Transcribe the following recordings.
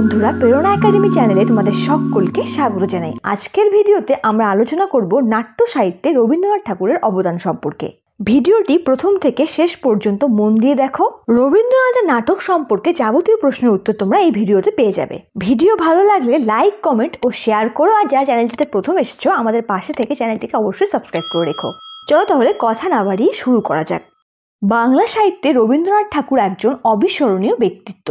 বন্ধুরা প্রেরণা একাডেমি চ্যানেলে তোমাদের সকলকে স্বাগত জানাই আজকের ভিডিওতে আমরা আলোচনা করব নাট্য সাহিত্যে রবীন্দ্রনাথ ঠাকুরের অবদান সম্পর্কে ভিডিওটি প্রথম থেকে শেষ পর্যন্ত মন দিয়ে দেখো রবীন্দ্রনাথের নাটক সম্পর্কে যাবতীয় প্রশ্নের উত্তর তোমরা এই ভিডিওতে পেয়ে যাবে ভিডিও ভালো লাগলে লাইক কমেন্ট ও শেয়ার করো আর যারা চ্যানেলটিতে প্রথম এসেছো আমাদের পাশে থেকে চ্যানেলটিকে অবশ্যই সাবস্ক্রাইব করে রেখো চলো তাহলে কথা না বাড়িয়ে শুরু করা যাক বাংলা সাহিত্যে রবীন্দ্রনাথ ঠাকুর একজন অবিস্মরণীয় ব্যক্তিত্ব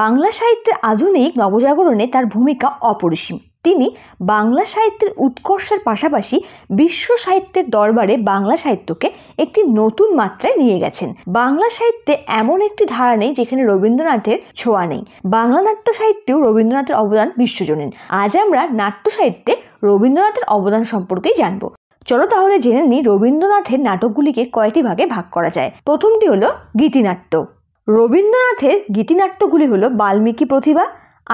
বাংলা সাহিত্যের আধুনিক নবজাগরণে তার ভূমিকা অপরিসীম তিনি বাংলা সাহিত্যের উৎকর্ষের পাশাপাশি বিশ্ব সাহিত্যের দরবারে বাংলা সাহিত্যকে একটি নতুন মাত্রায় নিয়ে গেছেন বাংলা সাহিত্যে এমন একটি ধারা নেই যেখানে রবীন্দ্রনাথের ছোঁয়া নেই বাংলা নাট্য সাহিত্যেও রবীন্দ্রনাথের অবদান বিশ্বজনীন আজ আমরা নাট্য সাহিত্যে রবীন্দ্রনাথের অবদান সম্পর্কেই জানব চলো তাহলে জেনে নিই রবীন্দ্রনাথের নাটকগুলিকে কয়টি ভাগে ভাগ করা যায় প্রথমটি হলো গীতিনাট্য রবীন্দ্রনাথের গীতিনাট্যগুলি হলো বাল্মীকি প্রতিভা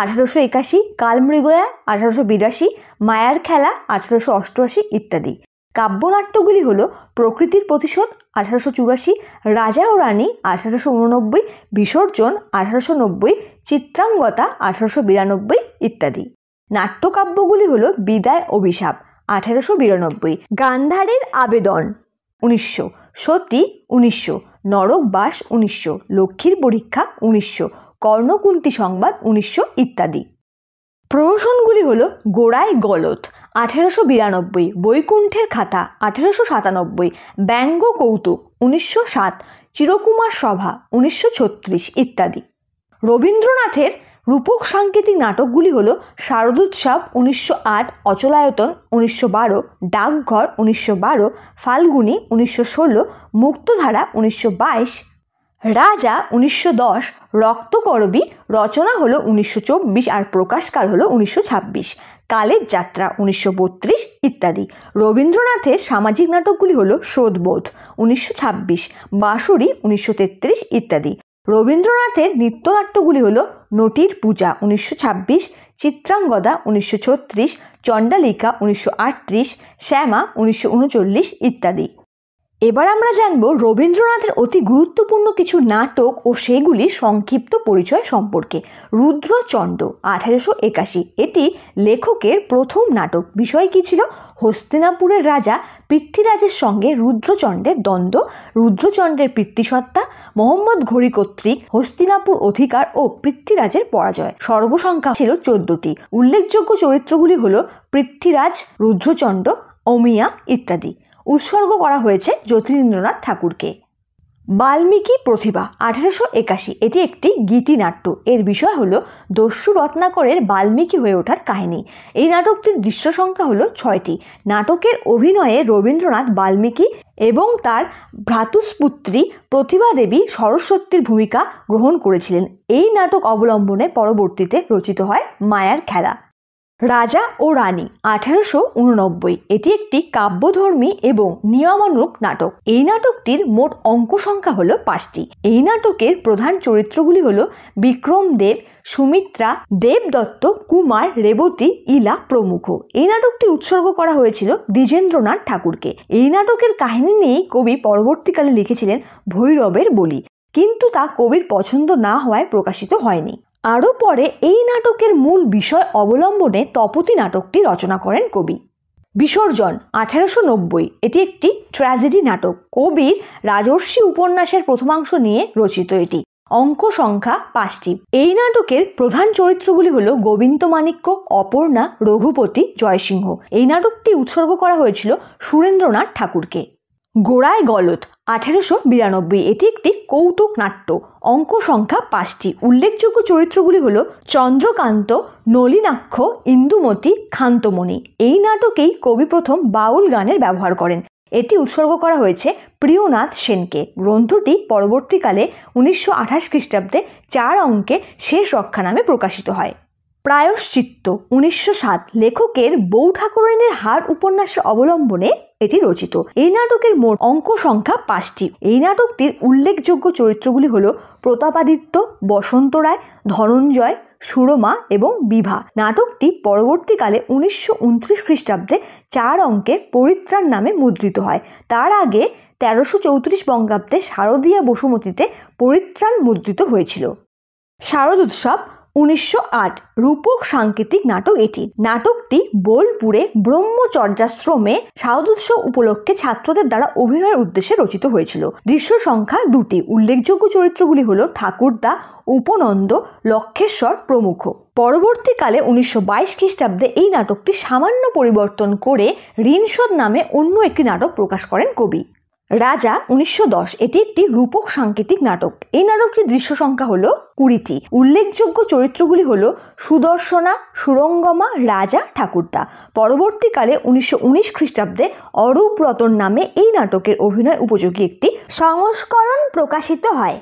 আঠারোশো একাশি কালমৃগয়া আঠারোশো বিরাশি মায়ার খেলা আঠারোশো অষ্টআশি ইত্যাদি কাব্যনাট্যগুলি হল প্রকৃতির প্রতিশোধ আঠারোশো চুরাশি রাজা ও রানী আঠারোশো উননব্বই বিসর্জন আঠারোশো নব্বই চিত্রাঙ্গতা আঠারোশো বিরানব্বই ইত্যাদি নাট্যকাব্যগুলি হল বিদায় অভিশাপ আঠারোশো বিরানব্বই গান্ধারের আবেদন উনিশশো সতী উনিশশো নরকবাস উনিশশো লক্ষ্মীর পরীক্ষা উনিশশো কর্ণকুন্তি সংবাদ উনিশশো ইত্যাদি প্রহসনগুলি হল গোড়ায় গলত আঠেরোশো বিরানব্বই বৈকুণ্ঠের খাতা আঠেরোশো সাতানব্বই ব্যঙ্গ কৌতুক উনিশশো সাত চিরকুমার সভা উনিশশো ছত্রিশ ইত্যাদি রবীন্দ্রনাথের রূপক সাংকেতিক নাটকগুলি হল শারদোৎসব উনিশশো আট অচলায়তন উনিশশো বারো ডাকঘর উনিশশো বারো ফাল্গুনি উনিশশো ষোলো মুক্তধারা উনিশশো বাইশ রাজা উনিশশো দশ রক্তকরবী রচনা হলো উনিশশো চব্বিশ আর প্রকাশকাল হলো উনিশশো ছাব্বিশ কালের যাত্রা উনিশশো বত্রিশ ইত্যাদি রবীন্দ্রনাথের সামাজিক নাটকগুলি হলো শোধবোধ উনিশশো ছাব্বিশ বাঁশুড়ি উনিশশো তেত্রিশ ইত্যাদি রবীন্দ্রনাথের নৃত্যনাট্যগুলি হল নটির পূজা উনিশশো ছাব্বিশ চিত্রাঙ্গদা উনিশশো ছত্রিশ চণ্ডালিকা উনিশশো আটত্রিশ শ্যামা উনিশশো উনচল্লিশ ইত্যাদি এবার আমরা জানব রবীন্দ্রনাথের অতি গুরুত্বপূর্ণ কিছু নাটক ও সেগুলির সংক্ষিপ্ত পরিচয় সম্পর্কে রুদ্রচণ্ড আঠারোশো একাশি এটি লেখকের প্রথম নাটক বিষয় কী ছিল হস্তিনাপুরের রাজা পৃথ্বীরাজের সঙ্গে রুদ্রচণ্ডের দ্বন্দ্ব রুদ্রচণ্ডের পিতৃসত্তা মোহাম্মদ ঘড়ি কর্তৃক হস্তিনাপুর অধিকার ও পৃথ্বীরাজের পরাজয় সর্বসংখ্যা ছিল চোদ্দটি উল্লেখযোগ্য চরিত্রগুলি হল পৃথ্বীরাজ রুদ্রচণ্ড অমিয়া ইত্যাদি উৎসর্গ করা হয়েছে জ্যোতিরিন্দ্রনাথ ঠাকুরকে বাল্মীকি প্রতিভা আঠেরোশো একাশি এটি একটি গীতিনাট্য এর বিষয় হল দস্যু রত্নাকরের বাল্মীকি হয়ে ওঠার কাহিনী এই নাটকটির দৃশ্য সংখ্যা হল ছয়টি নাটকের অভিনয়ে রবীন্দ্রনাথ বাল্মীকি এবং তার ভ্রাতুস্পুত্রী প্রতিভা দেবী সরস্বতীর ভূমিকা গ্রহণ করেছিলেন এই নাটক অবলম্বনে পরবর্তীতে রচিত হয় মায়ার খেলা রাজা ও রানী আঠারোশো উননব্বই এটি একটি কাব্যধর্মী এবং নিয়মানুক নাটক এই নাটকটির মোট অঙ্ক সংখ্যা হলো পাঁচটি এই নাটকের প্রধান চরিত্রগুলি হল বিক্রম দেব সুমিত্রা দেবদত্ত কুমার রেবতী ইলা প্রমুখ এই নাটকটি উৎসর্গ করা হয়েছিল দ্বিজেন্দ্রনাথ ঠাকুরকে এই নাটকের কাহিনী নিয়েই কবি পরবর্তীকালে লিখেছিলেন ভৈরবের বলি কিন্তু তা কবির পছন্দ না হওয়ায় প্রকাশিত হয়নি আরও পরে এই নাটকের মূল বিষয় অবলম্বনে তপতি নাটকটি রচনা করেন কবি বিসর্জন আঠারোশো নব্বই এটি একটি ট্র্যাজেডি নাটক কবির রাজর্ষি উপন্যাসের প্রথমাংশ নিয়ে রচিত এটি অঙ্ক সংখ্যা পাঁচটি এই নাটকের প্রধান চরিত্রগুলি হল গোবিন্দমাণিক্য অপর্ণা রঘুপতি জয়সিংহ এই নাটকটি উৎসর্গ করা হয়েছিল সুরেন্দ্রনাথ ঠাকুরকে গোড়ায় গলত আঠেরোশো বিরানব্বই এটি একটি কৌতুক নাট্য অঙ্ক সংখ্যা পাঁচটি উল্লেখযোগ্য চরিত্রগুলি হল চন্দ্রকান্ত নলিনাক্ষ ইন্দুমতি খান্তমণি এই নাটকেই কবি প্রথম বাউল গানের ব্যবহার করেন এটি উৎসর্গ করা হয়েছে প্রিয়নাথ সেনকে গ্রন্থটি পরবর্তীকালে উনিশশো আঠাশ খ্রিস্টাব্দে চার অঙ্কে শেষ রক্ষা নামে প্রকাশিত হয় প্রায়শ্চিত্ত উনিশশো সাত লেখকের বউ ঠাকুরানীর হার উপন্যাসের অবলম্বনে এটি রচিত এই নাটকের মোট অঙ্ক সংখ্যা পাঁচটি এই নাটকটির উল্লেখযোগ্য চরিত্রগুলি হল প্রতাপাদিত্য বসন্ত রায় ধনঞ্জয় সুরমা এবং বিভা নাটকটি পরবর্তীকালে উনিশশো উনত্রিশ খ্রিস্টাব্দে চার অঙ্কে পরিত্রাণ নামে মুদ্রিত হয় তার আগে তেরোশো চৌত্রিশ বঙ্গাব্দে শারদীয়া বসুমতিতে পরিত্রাণ মুদ্রিত হয়েছিল শারদ উৎসব উনিশশো রূপক সাংকেতিক নাটক এটি নাটকটি বোলপুরে ব্রহ্মচর্যাশ্রমে শারদোৎসব উপলক্ষে ছাত্রদের দ্বারা অভিনয়ের উদ্দেশ্যে রচিত হয়েছিল দৃশ্য সংখ্যা দুটি উল্লেখযোগ্য চরিত্রগুলি হল ঠাকুরদা উপনন্দ লক্ষেশ্বর প্রমুখ পরবর্তীকালে উনিশশো বাইশ খ্রিস্টাব্দে এই নাটকটি সামান্য পরিবর্তন করে ঋণশোধ নামে অন্য একটি নাটক প্রকাশ করেন কবি রাজা উনিশশো এটি একটি রূপক সাংকেতিক নাটক এই নাটকটির দৃশ্য সংখ্যা হলো কুড়িটি উল্লেখযোগ্য চরিত্রগুলি হলো সুদর্শনা সুরঙ্গমা রাজা ঠাকুরদা পরবর্তীকালে উনিশশো খ্রিস্টাব্দে অরূপ রতন নামে এই নাটকের অভিনয় উপযোগী একটি সংস্করণ প্রকাশিত হয়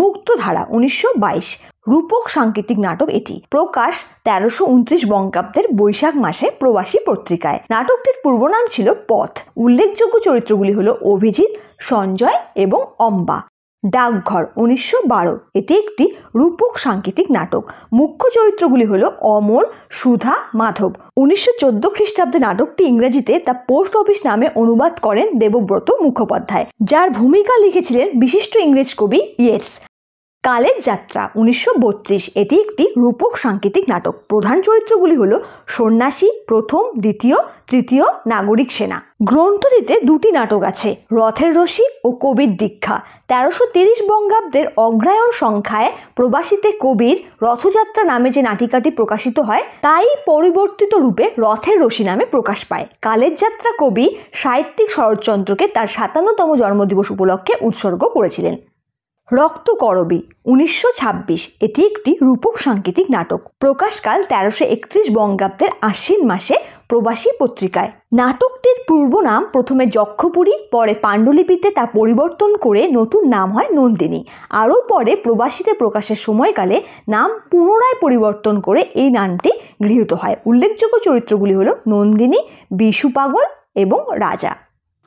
মুক্তধারা উনিশশো বাইশ রূপক সাংকেতিক নাটক এটি প্রকাশ তেরোশো উনত্রিশ বঙ্গাব্দের বৈশাখ মাসে প্রবাসী পত্রিকায় নাটকটির পূর্বনাম ছিল পথ উল্লেখযোগ্য চরিত্রগুলি হল অভিজিৎ সঞ্জয় এবং অম্বা ডাকঘর উনিশশো বারো এটি একটি রূপক সাংকেতিক নাটক মুখ্য চরিত্রগুলি হল অমর সুধা মাধব উনিশশো চোদ্দো খ্রিস্টাব্দে নাটকটি ইংরেজিতে দ্য পোস্ট অফিস নামে অনুবাদ করেন দেবব্রত মুখোপাধ্যায় যার ভূমিকা লিখেছিলেন বিশিষ্ট ইংরেজ কবি ইয়েটস কালের যাত্রা উনিশশো এটি একটি রূপক সাংকেতিক নাটক প্রধান চরিত্রগুলি হল সন্ন্যাসী প্রথম দ্বিতীয় তৃতীয় নাগরিক সেনা গ্রন্থটিতে দুটি নাটক আছে রথের রশি ও কবির দীক্ষা তেরোশো তিরিশ বঙ্গাব্দের অগ্রায়ণ সংখ্যায় প্রবাসীতে কবির রথযাত্রা নামে যে নাটিকাটি প্রকাশিত হয় তাই পরিবর্তিত রূপে রথের রশি নামে প্রকাশ পায় কালের যাত্রা কবি সাহিত্যিক শরৎচন্দ্রকে তার সাতান্নতম জন্মদিবস উপলক্ষে উৎসর্গ করেছিলেন রক্তকরবী উনিশশো এটি একটি রূপক সাংকেতিক নাটক প্রকাশকাল তেরোশো একত্রিশ বঙ্গাব্দের আশ্বিন মাসে প্রবাসী পত্রিকায় নাটকটির পূর্ব নাম প্রথমে যক্ষপুরী পরে পাণ্ডুলিপিতে তা পরিবর্তন করে নতুন নাম হয় নন্দিনী আরও পরে প্রবাসীতে প্রকাশের সময়কালে নাম পুনরায় পরিবর্তন করে এই নামটি গৃহীত হয় উল্লেখযোগ্য চরিত্রগুলি হল নন্দিনী বিশু পাগল এবং রাজা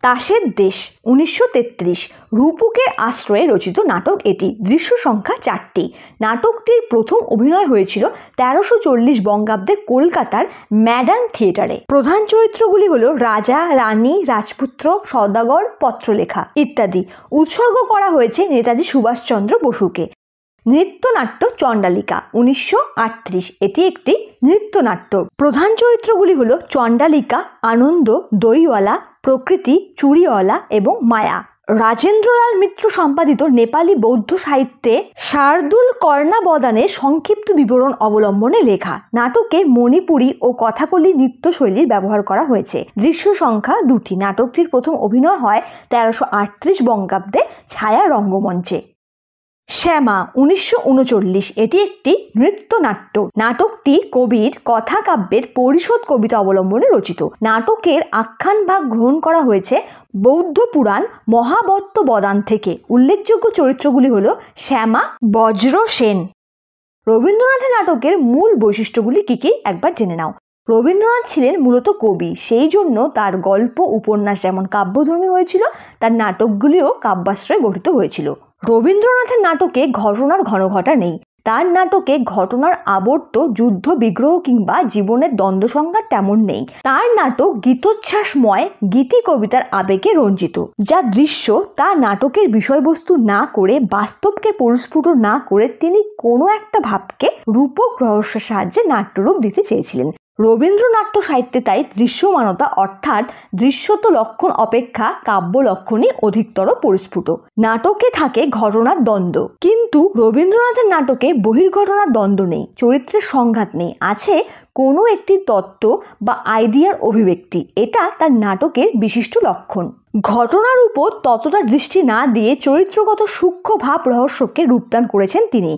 তাসের দেশ উনিশশো তেত্রিশ রূপকের আশ্রয়ে রচিত নাটক এটি দৃশ্য সংখ্যা চারটি নাটকটির প্রথম অভিনয় হয়েছিল তেরোশো চল্লিশ বঙ্গাব্দে কলকাতার ম্যাডান থিয়েটারে প্রধান চরিত্রগুলি হল রাজা রানী রাজপুত্র সদাগর পত্রলেখা ইত্যাদি উৎসর্গ করা হয়েছে নেতাজি সুভাষচন্দ্র বসুকে নৃত্যনাট্য চণ্ডালিকা উনিশশো এটি একটি নৃত্যনাট্য প্রধান চরিত্রগুলি হল চণ্ডালিকা আনন্দ দইওয়ালা প্রকৃতি চুরিওয়ালা এবং মায়া রাজেন্দ্রলাল মিত্র সম্পাদিত নেপালি বৌদ্ধ সাহিত্যে শার্দুল কর্ণাবদানের সংক্ষিপ্ত বিবরণ অবলম্বনে লেখা নাটকে মণিপুরী ও কথাকলি নৃত্যশৈলীর ব্যবহার করা হয়েছে দৃশ্য সংখ্যা দুটি নাটকটির প্রথম অভিনয় হয় তেরোশো আটত্রিশ বঙ্গাব্দে ছায়া রঙ্গমঞ্চে শ্যামা উনিশশো এটি একটি নৃত্যনাট্য নাটকটি কবির কথা কাব্যের পরিশোধ কবিতা অবলম্বনে রচিত নাটকের আখ্যান ভাগ গ্রহণ করা হয়েছে বৌদ্ধ পুরাণ মহাবত্ত বদান থেকে উল্লেখযোগ্য চরিত্রগুলি হল শ্যামা বজ্র সেন রবীন্দ্রনাথের নাটকের মূল বৈশিষ্ট্যগুলি কী কী একবার জেনে নাও রবীন্দ্রনাথ ছিলেন মূলত কবি সেই জন্য তার গল্প উপন্যাস যেমন কাব্যধর্মী হয়েছিল তার নাটকগুলিও কাব্যাশ্রয়ে গঠিত হয়েছিল রবীন্দ্রনাথের নাটকে ঘটনার ঘনঘটা নেই তার নাটকে ঘটনার আবর্ত যুদ্ধ বিগ্রহ কিংবা জীবনের দ্বন্দ্ব সংজ্ঞা তেমন নেই তার নাটক গীতোচ্ছ্বাসময় গীতি কবিতার আবেগে রঞ্জিত যা দৃশ্য তা নাটকের বিষয়বস্তু না করে বাস্তবকে পরিস্ফুট না করে তিনি কোনো একটা ভাবকে রূপক রহস্যের সাহায্যে নাট্যরূপ দিতে চেয়েছিলেন রবীন্দ্রনাট্য সাহিত্যে তাই দৃশ্যমানতা অর্থাৎ দৃশ্যত লক্ষণ অপেক্ষা কাব্য লক্ষণে অধিকতর পরিস্ফুট নাটকে থাকে ঘটনার দ্বন্দ্ব কিন্তু রবীন্দ্রনাথের নাটকে বহির্ঘটনার দ্বন্দ্ব নেই চরিত্রের সংঘাত নেই আছে কোনো একটি তত্ত্ব বা আইডিয়ার অভিব্যক্তি এটা তার নাটকের বিশিষ্ট লক্ষণ ঘটনার উপর ততটা দৃষ্টি না দিয়ে চরিত্রগত সূক্ষ্ম ভাব রহস্যকে রূপদান করেছেন তিনি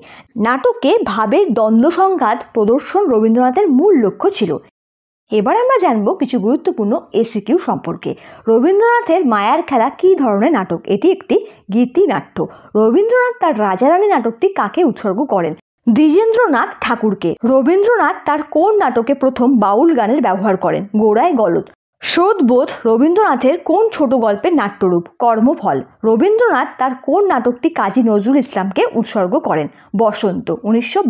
নাটকে ভাবের দ্বন্দ্ব সংঘাত প্রদর্শন রবীন্দ্রনাথের মূল লক্ষ্য ছিল এবার আমরা জানব কিছু গুরুত্বপূর্ণ এসিকিউ সম্পর্কে রবীন্দ্রনাথের মায়ার খেলা কী ধরনের নাটক এটি একটি গীতিনাট্য রবীন্দ্রনাথ তার রাজা রানী নাটকটি কাকে উৎসর্গ করেন দ্বিজেন্দ্রনাথ ঠাকুরকে রবীন্দ্রনাথ তার কোন নাটকে প্রথম বাউল গানের ব্যবহার করেন গোড়ায় গলদ শোধবোধ রবীন্দ্রনাথের কোন ছোট গল্পের নাট্যরূপ কর্মফল রবীন্দ্রনাথ তার কোন নাটকটি কাজী নজরুল ইসলামকে উৎসর্গ করেন বসন্ত উনিশশো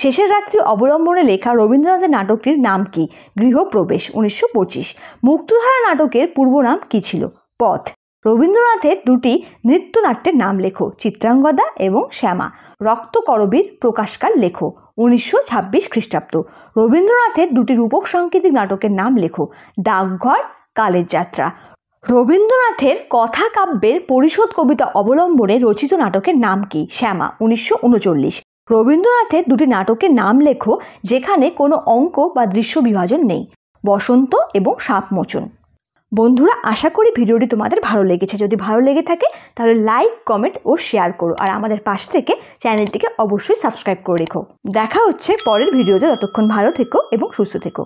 শেষের রাত্রি অবলম্বনে লেখা রবীন্দ্রনাথের নাটকটির নাম কি গৃহপ্রবেশ উনিশশো পঁচিশ মুক্তধারা নাটকের পূর্ব নাম কী ছিল পথ রবীন্দ্রনাথের দুটি নৃত্যনাট্যের নাম লেখো চিত্রাঙ্গদা এবং শ্যামা রক্তকরবীর প্রকাশকাল লেখো উনিশশো ছাব্বিশ খ্রিস্টাব্দ রবীন্দ্রনাথের দুটি রূপক সাংকেতিক নাটকের নাম লেখো ডাকঘর কালের যাত্রা রবীন্দ্রনাথের কথা কাব্যের পরিশোধ কবিতা অবলম্বনে রচিত নাটকের নাম কি শ্যামা উনিশশো উনচল্লিশ রবীন্দ্রনাথের দুটি নাটকের নাম লেখো যেখানে কোনো অঙ্ক বা দৃশ্য বিভাজন নেই বসন্ত এবং সাপমোচন বন্ধুরা আশা করি ভিডিওটি তোমাদের ভালো লেগেছে যদি ভালো লেগে থাকে তাহলে লাইক কমেন্ট ও শেয়ার করো আর আমাদের পাশ থেকে চ্যানেলটিকে অবশ্যই সাবস্ক্রাইব করে রেখো দেখা হচ্ছে পরের ভিডিওতে ততক্ষণ ভালো থেকো এবং সুস্থ থেকো